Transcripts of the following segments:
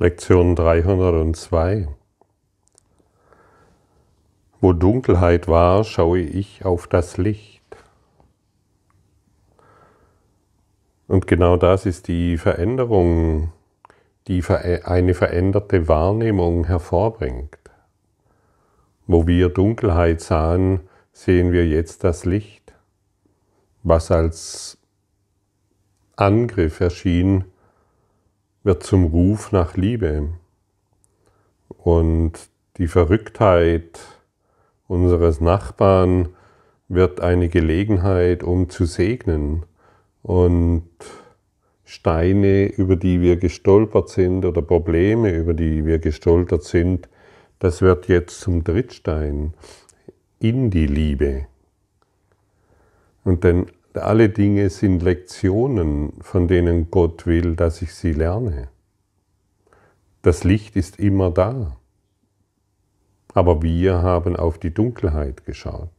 Lektion 302. Wo Dunkelheit war, schaue ich auf das Licht. Und genau das ist die Veränderung, die eine veränderte Wahrnehmung hervorbringt. Wo wir Dunkelheit sahen, sehen wir jetzt das Licht, was als Angriff erschien, wird zum Ruf nach Liebe. Und die Verrücktheit unseres Nachbarn wird eine Gelegenheit, um zu segnen. Und Steine, über die wir gestolpert sind, oder Probleme, über die wir gestolpert sind, das wird jetzt zum Drittstein in die Liebe. Und denn alle Dinge sind Lektionen, von denen Gott will, dass ich sie lerne. Das Licht ist immer da. Aber wir haben auf die Dunkelheit geschaut.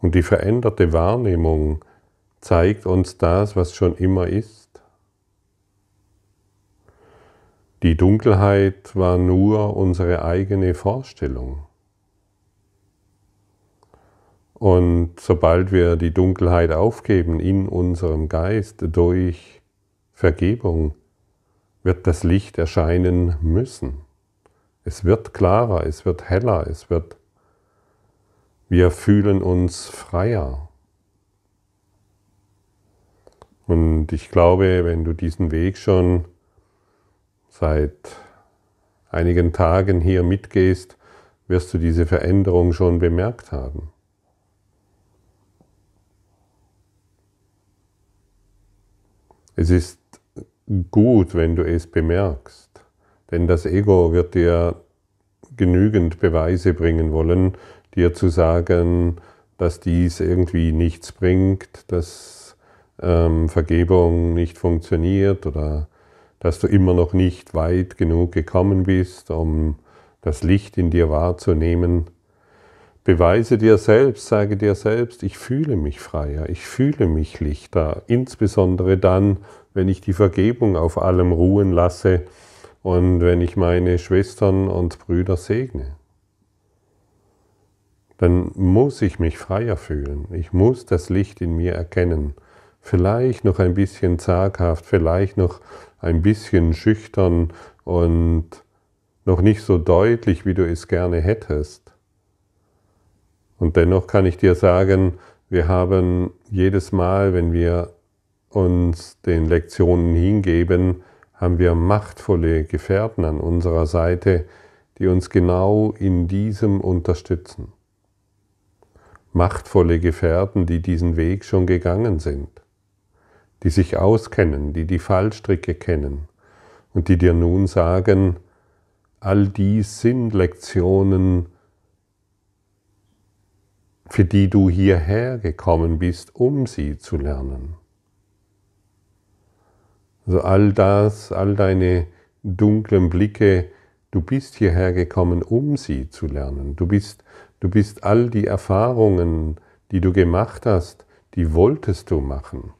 Und die veränderte Wahrnehmung zeigt uns das, was schon immer ist. Die Dunkelheit war nur unsere eigene Vorstellung. Und sobald wir die Dunkelheit aufgeben in unserem Geist durch Vergebung, wird das Licht erscheinen müssen. Es wird klarer, es wird heller, es wird... Wir fühlen uns freier. Und ich glaube, wenn du diesen Weg schon seit einigen Tagen hier mitgehst, wirst du diese Veränderung schon bemerkt haben. Es ist gut, wenn du es bemerkst, denn das Ego wird dir genügend Beweise bringen wollen, dir zu sagen, dass dies irgendwie nichts bringt, dass ähm, Vergebung nicht funktioniert oder dass du immer noch nicht weit genug gekommen bist, um das Licht in dir wahrzunehmen. Beweise dir selbst, sage dir selbst, ich fühle mich freier, ich fühle mich lichter, insbesondere dann, wenn ich die Vergebung auf allem ruhen lasse und wenn ich meine Schwestern und Brüder segne. Dann muss ich mich freier fühlen, ich muss das Licht in mir erkennen, vielleicht noch ein bisschen zaghaft, vielleicht noch ein bisschen schüchtern und noch nicht so deutlich, wie du es gerne hättest und dennoch kann ich dir sagen, wir haben jedes Mal, wenn wir uns den Lektionen hingeben, haben wir machtvolle Gefährten an unserer Seite, die uns genau in diesem unterstützen. Machtvolle Gefährten, die diesen Weg schon gegangen sind, die sich auskennen, die die Fallstricke kennen und die dir nun sagen, all dies sind Lektionen, für die du hierher gekommen bist, um sie zu lernen. Also all das, all deine dunklen Blicke, du bist hierher gekommen, um sie zu lernen. Du bist, du bist all die Erfahrungen, die du gemacht hast, die wolltest du machen,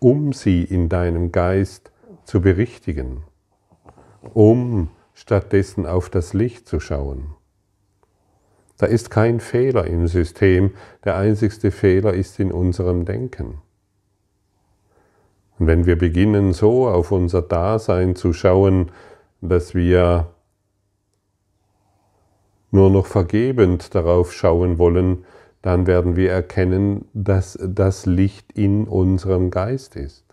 um sie in deinem Geist zu berichtigen, um stattdessen auf das Licht zu schauen. Da ist kein Fehler im System. Der einzigste Fehler ist in unserem Denken. Und wenn wir beginnen, so auf unser Dasein zu schauen, dass wir nur noch vergebend darauf schauen wollen, dann werden wir erkennen, dass das Licht in unserem Geist ist.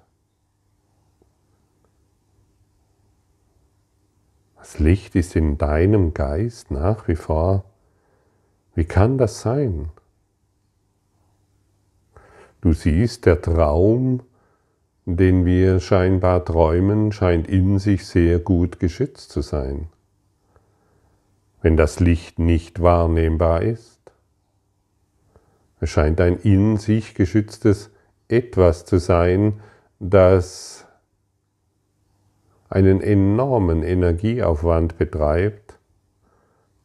Das Licht ist in deinem Geist nach wie vor. Wie kann das sein? Du siehst, der Traum, den wir scheinbar träumen, scheint in sich sehr gut geschützt zu sein, wenn das Licht nicht wahrnehmbar ist. Es scheint ein in sich geschütztes etwas zu sein, das einen enormen Energieaufwand betreibt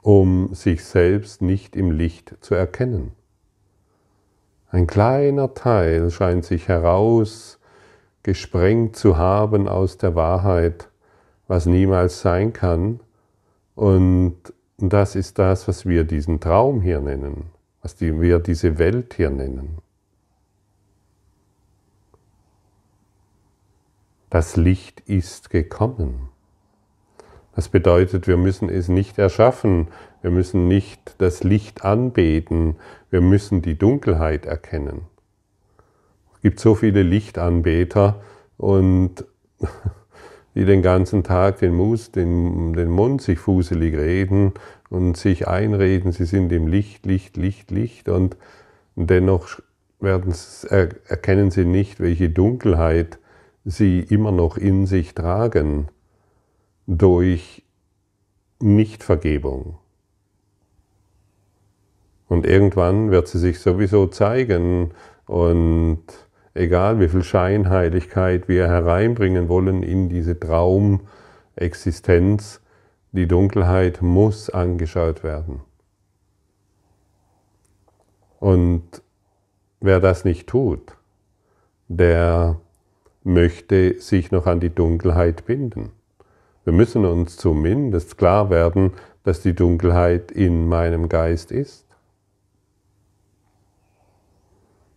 um sich selbst nicht im Licht zu erkennen. Ein kleiner Teil scheint sich herausgesprengt zu haben aus der Wahrheit, was niemals sein kann. Und das ist das, was wir diesen Traum hier nennen, was die, wir diese Welt hier nennen. Das Licht ist gekommen. Das bedeutet, wir müssen es nicht erschaffen, wir müssen nicht das Licht anbeten, wir müssen die Dunkelheit erkennen. Es gibt so viele Lichtanbeter und die den ganzen Tag den, Mus, den, den Mund sich fuselig reden und sich einreden, sie sind im Licht, Licht, Licht, Licht und dennoch erkennen sie nicht, welche Dunkelheit sie immer noch in sich tragen durch Nichtvergebung. Und irgendwann wird sie sich sowieso zeigen und egal wie viel Scheinheiligkeit wir hereinbringen wollen in diese Traumexistenz, die Dunkelheit muss angeschaut werden. Und wer das nicht tut, der möchte sich noch an die Dunkelheit binden. Wir müssen uns zumindest klar werden, dass die Dunkelheit in meinem Geist ist.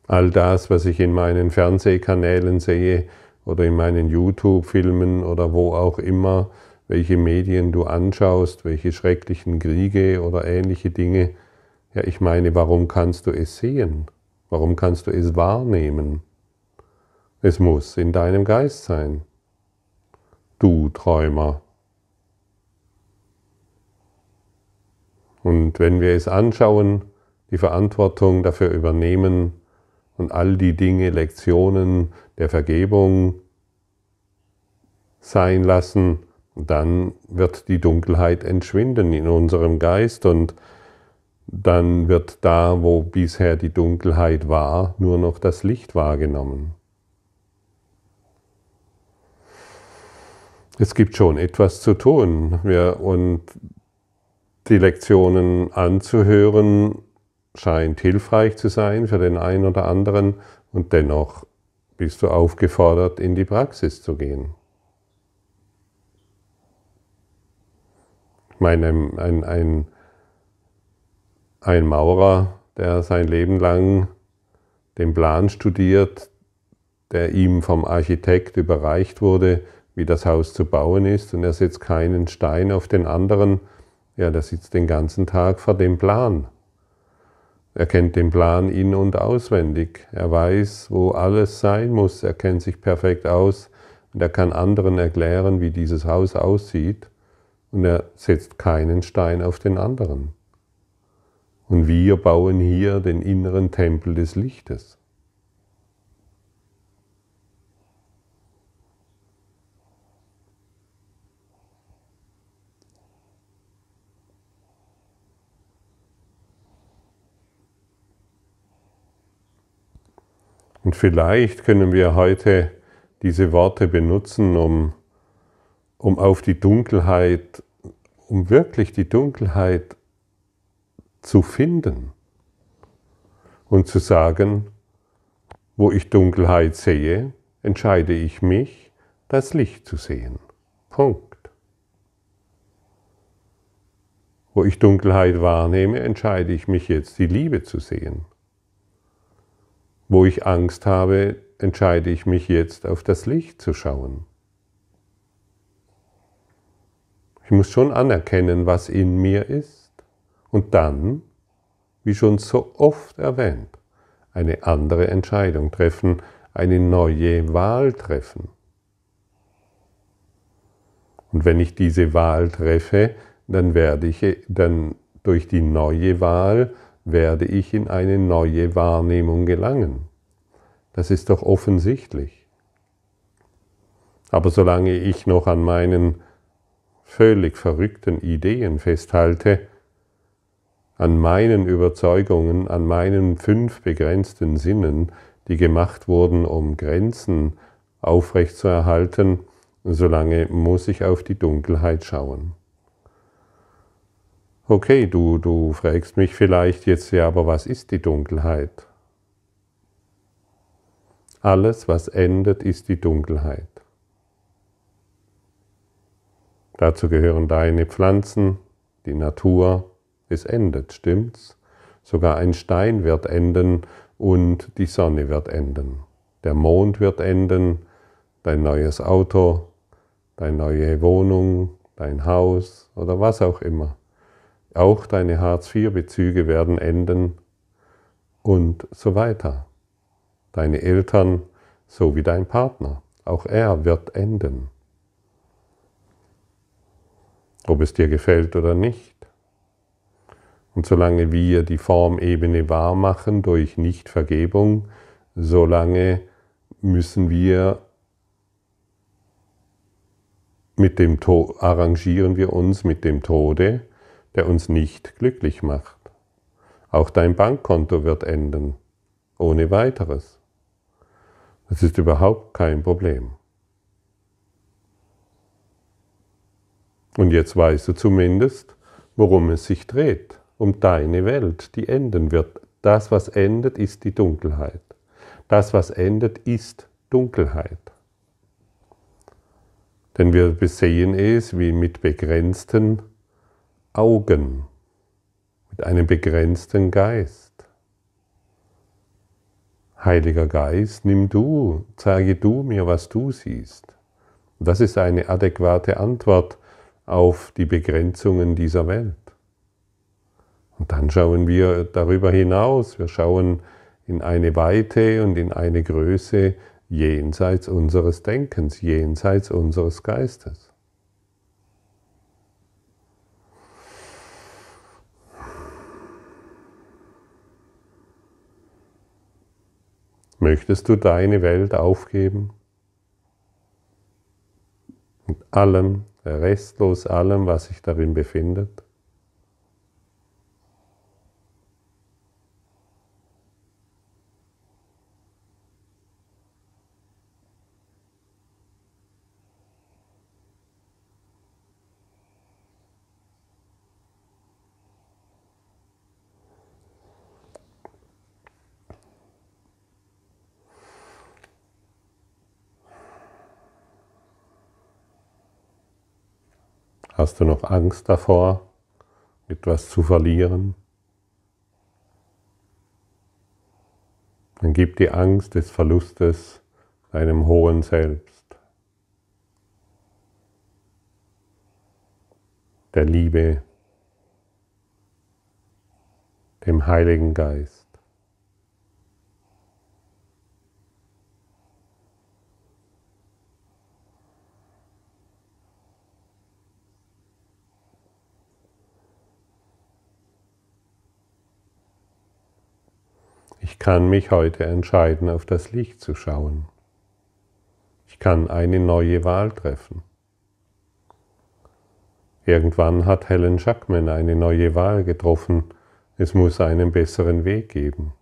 All das, was ich in meinen Fernsehkanälen sehe oder in meinen YouTube-Filmen oder wo auch immer, welche Medien du anschaust, welche schrecklichen Kriege oder ähnliche Dinge, ja, ich meine, warum kannst du es sehen? Warum kannst du es wahrnehmen? Es muss in deinem Geist sein du Träumer. Und wenn wir es anschauen, die Verantwortung dafür übernehmen und all die Dinge, Lektionen der Vergebung sein lassen, dann wird die Dunkelheit entschwinden in unserem Geist und dann wird da, wo bisher die Dunkelheit war, nur noch das Licht wahrgenommen. Es gibt schon etwas zu tun. Ja, und die Lektionen anzuhören scheint hilfreich zu sein für den einen oder anderen und dennoch bist du aufgefordert, in die Praxis zu gehen. Ich meine, ein, ein, ein Maurer, der sein Leben lang den Plan studiert, der ihm vom Architekt überreicht wurde, wie das Haus zu bauen ist und er setzt keinen Stein auf den anderen, ja, der sitzt den ganzen Tag vor dem Plan. Er kennt den Plan in und auswendig. Er weiß, wo alles sein muss. Er kennt sich perfekt aus und er kann anderen erklären, wie dieses Haus aussieht. Und er setzt keinen Stein auf den anderen. Und wir bauen hier den inneren Tempel des Lichtes. Und vielleicht können wir heute diese Worte benutzen, um, um auf die Dunkelheit, um wirklich die Dunkelheit zu finden und zu sagen, wo ich Dunkelheit sehe, entscheide ich mich, das Licht zu sehen. Punkt. Wo ich Dunkelheit wahrnehme, entscheide ich mich jetzt, die Liebe zu sehen. Wo ich Angst habe, entscheide ich mich jetzt auf das Licht zu schauen. Ich muss schon anerkennen, was in mir ist und dann, wie schon so oft erwähnt, eine andere Entscheidung treffen, eine neue Wahl treffen. Und wenn ich diese Wahl treffe, dann werde ich dann durch die neue Wahl werde ich in eine neue Wahrnehmung gelangen. Das ist doch offensichtlich. Aber solange ich noch an meinen völlig verrückten Ideen festhalte, an meinen Überzeugungen, an meinen fünf begrenzten Sinnen, die gemacht wurden, um Grenzen aufrechtzuerhalten, solange muss ich auf die Dunkelheit schauen. Okay, du, du fragst mich vielleicht jetzt, ja, aber was ist die Dunkelheit? Alles, was endet, ist die Dunkelheit. Dazu gehören deine Pflanzen, die Natur. Es endet, stimmt's? Sogar ein Stein wird enden und die Sonne wird enden. Der Mond wird enden, dein neues Auto, deine neue Wohnung, dein Haus oder was auch immer. Auch deine Hartz-IV-Bezüge werden enden und so weiter. Deine Eltern sowie dein Partner, auch er wird enden. Ob es dir gefällt oder nicht. Und solange wir die Formebene wahrmachen durch Nichtvergebung, solange müssen wir mit dem to arrangieren wir uns mit dem Tode der uns nicht glücklich macht. Auch dein Bankkonto wird enden, ohne weiteres. Das ist überhaupt kein Problem. Und jetzt weißt du zumindest, worum es sich dreht, um deine Welt, die enden wird. Das, was endet, ist die Dunkelheit. Das, was endet, ist Dunkelheit. Denn wir besehen es wie mit begrenzten Augen, mit einem begrenzten Geist. Heiliger Geist, nimm du, zeige du mir, was du siehst. Das ist eine adäquate Antwort auf die Begrenzungen dieser Welt. Und dann schauen wir darüber hinaus, wir schauen in eine Weite und in eine Größe jenseits unseres Denkens, jenseits unseres Geistes. Möchtest du deine Welt aufgeben? Mit allem, restlos allem, was sich darin befindet? Hast du noch Angst davor, etwas zu verlieren? Dann gib die Angst des Verlustes deinem hohen Selbst, der Liebe, dem Heiligen Geist. kann mich heute entscheiden, auf das Licht zu schauen. Ich kann eine neue Wahl treffen. Irgendwann hat Helen Schackman eine neue Wahl getroffen. Es muss einen besseren Weg geben.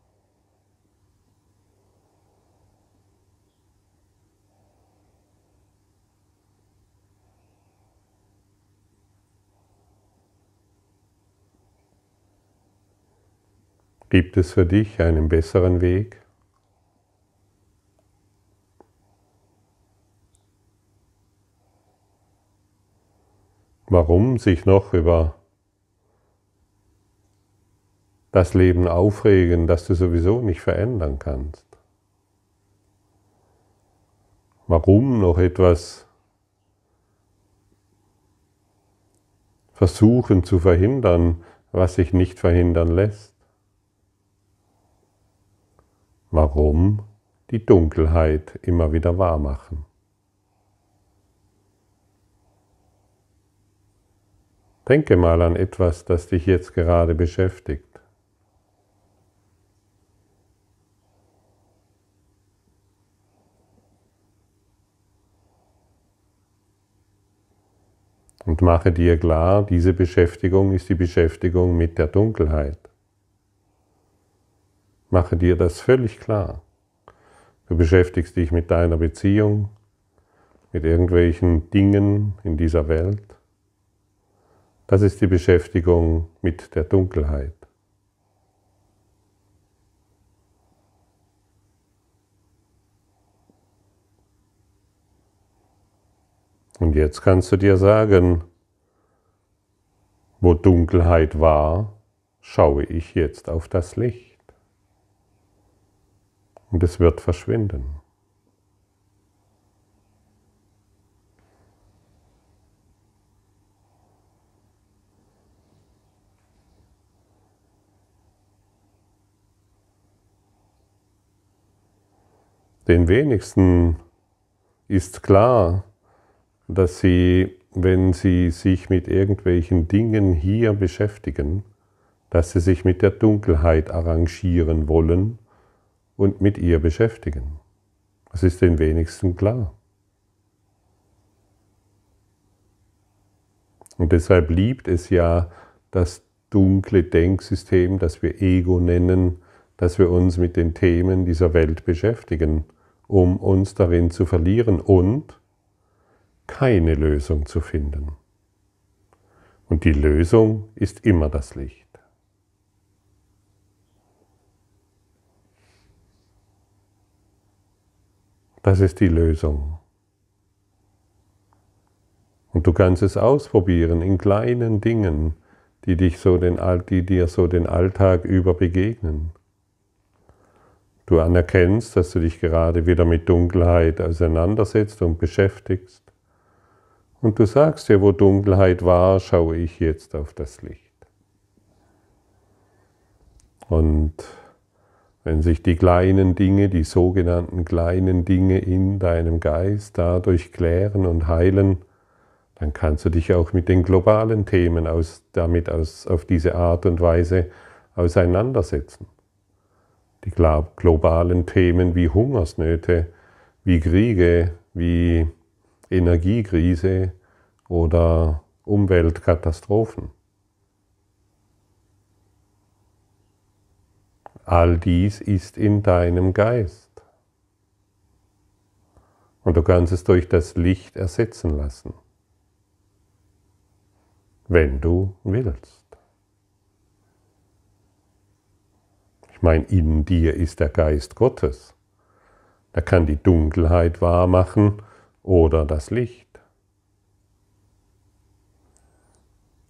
Gibt es für dich einen besseren Weg? Warum sich noch über das Leben aufregen, das du sowieso nicht verändern kannst? Warum noch etwas versuchen zu verhindern, was sich nicht verhindern lässt? Warum? Die Dunkelheit immer wieder wahrmachen. Denke mal an etwas, das dich jetzt gerade beschäftigt. Und mache dir klar, diese Beschäftigung ist die Beschäftigung mit der Dunkelheit. Mache dir das völlig klar. Du beschäftigst dich mit deiner Beziehung, mit irgendwelchen Dingen in dieser Welt. Das ist die Beschäftigung mit der Dunkelheit. Und jetzt kannst du dir sagen, wo Dunkelheit war, schaue ich jetzt auf das Licht. Und es wird verschwinden. Den wenigsten ist klar, dass sie, wenn sie sich mit irgendwelchen Dingen hier beschäftigen, dass sie sich mit der Dunkelheit arrangieren wollen und mit ihr beschäftigen. Das ist den wenigsten klar. Und deshalb liebt es ja das dunkle Denksystem, das wir Ego nennen, dass wir uns mit den Themen dieser Welt beschäftigen, um uns darin zu verlieren und keine Lösung zu finden. Und die Lösung ist immer das Licht. Das ist die Lösung. Und du kannst es ausprobieren in kleinen Dingen, die, dich so den, die dir so den Alltag über begegnen. Du anerkennst, dass du dich gerade wieder mit Dunkelheit auseinandersetzt und beschäftigst. Und du sagst dir, wo Dunkelheit war, schaue ich jetzt auf das Licht. Und wenn sich die kleinen Dinge, die sogenannten kleinen Dinge in deinem Geist dadurch klären und heilen, dann kannst du dich auch mit den globalen Themen aus, damit aus, auf diese Art und Weise auseinandersetzen. Die globalen Themen wie Hungersnöte, wie Kriege, wie Energiekrise oder Umweltkatastrophen. All dies ist in deinem Geist. Und du kannst es durch das Licht ersetzen lassen, wenn du willst. Ich meine, in dir ist der Geist Gottes. Er kann die Dunkelheit wahrmachen oder das Licht.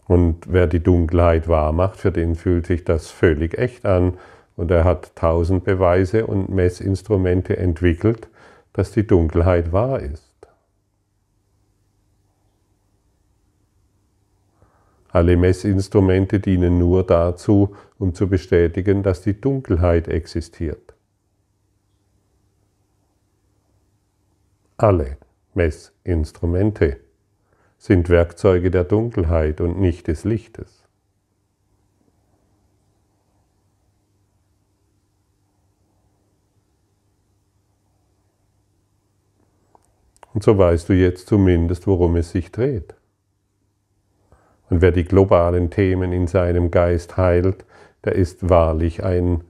Und wer die Dunkelheit wahrmacht, für den fühlt sich das völlig echt an, und er hat tausend Beweise und Messinstrumente entwickelt, dass die Dunkelheit wahr ist. Alle Messinstrumente dienen nur dazu, um zu bestätigen, dass die Dunkelheit existiert. Alle Messinstrumente sind Werkzeuge der Dunkelheit und nicht des Lichtes. Und so weißt du jetzt zumindest, worum es sich dreht. Und wer die globalen Themen in seinem Geist heilt, der ist wahrlich ein,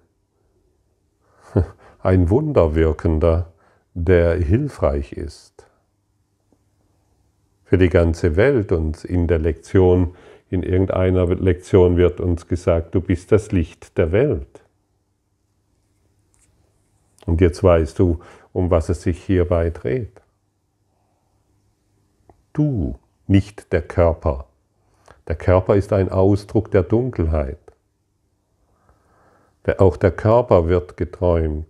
ein Wunderwirkender, der hilfreich ist. Für die ganze Welt und in der Lektion, in irgendeiner Lektion wird uns gesagt, du bist das Licht der Welt. Und jetzt weißt du, um was es sich hierbei dreht du, nicht der Körper. Der Körper ist ein Ausdruck der Dunkelheit. Auch der Körper wird geträumt.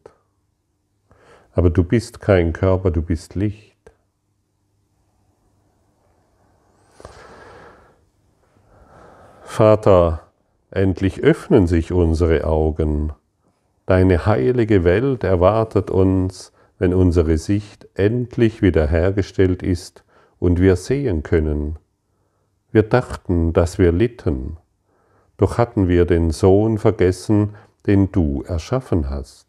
Aber du bist kein Körper, du bist Licht. Vater, endlich öffnen sich unsere Augen. Deine heilige Welt erwartet uns, wenn unsere Sicht endlich wiederhergestellt ist und wir sehen können. Wir dachten, dass wir litten, doch hatten wir den Sohn vergessen, den du erschaffen hast.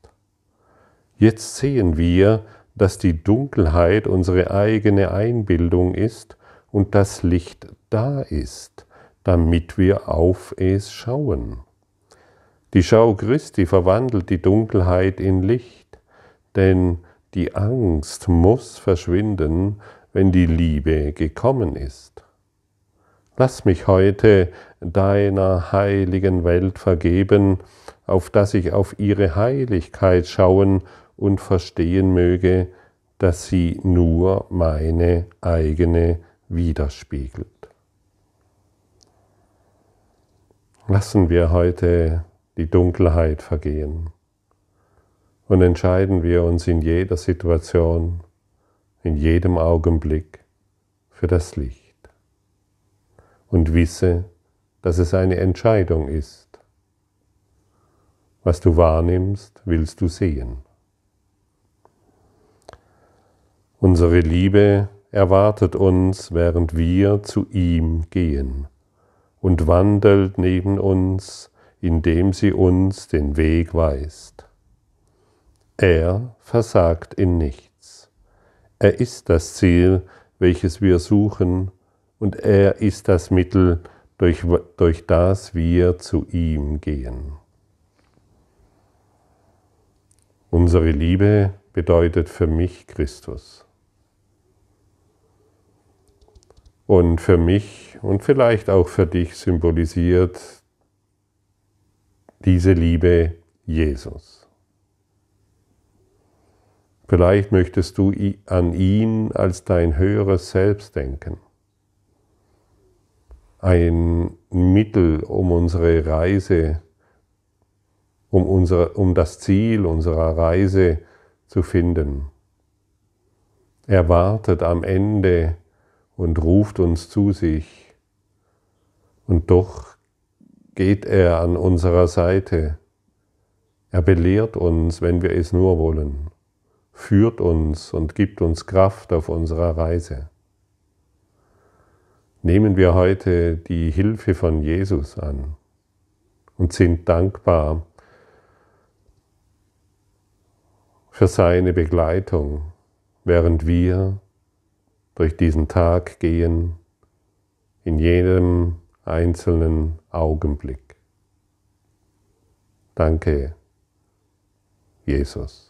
Jetzt sehen wir, dass die Dunkelheit unsere eigene Einbildung ist und das Licht da ist, damit wir auf es schauen. Die Schau Christi verwandelt die Dunkelheit in Licht, denn die Angst muss verschwinden, wenn die Liebe gekommen ist. Lass mich heute deiner heiligen Welt vergeben, auf dass ich auf ihre Heiligkeit schauen und verstehen möge, dass sie nur meine eigene widerspiegelt. Lassen wir heute die Dunkelheit vergehen und entscheiden wir uns in jeder Situation, in jedem Augenblick für das Licht. Und wisse, dass es eine Entscheidung ist. Was du wahrnimmst, willst du sehen. Unsere Liebe erwartet uns, während wir zu ihm gehen und wandelt neben uns, indem sie uns den Weg weist. Er versagt in nichts. Er ist das Ziel, welches wir suchen, und er ist das Mittel, durch, durch das wir zu ihm gehen. Unsere Liebe bedeutet für mich Christus. Und für mich und vielleicht auch für dich symbolisiert diese Liebe Jesus. Vielleicht möchtest du an ihn als dein höheres Selbst denken. Ein Mittel, um unsere Reise, um, unser, um das Ziel unserer Reise zu finden. Er wartet am Ende und ruft uns zu sich. Und doch geht er an unserer Seite. Er belehrt uns, wenn wir es nur wollen führt uns und gibt uns Kraft auf unserer Reise. Nehmen wir heute die Hilfe von Jesus an und sind dankbar für seine Begleitung, während wir durch diesen Tag gehen, in jedem einzelnen Augenblick. Danke, Jesus.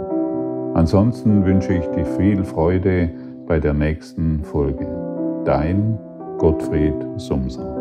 Ansonsten wünsche ich dir viel Freude bei der nächsten Folge. Dein Gottfried Sumser.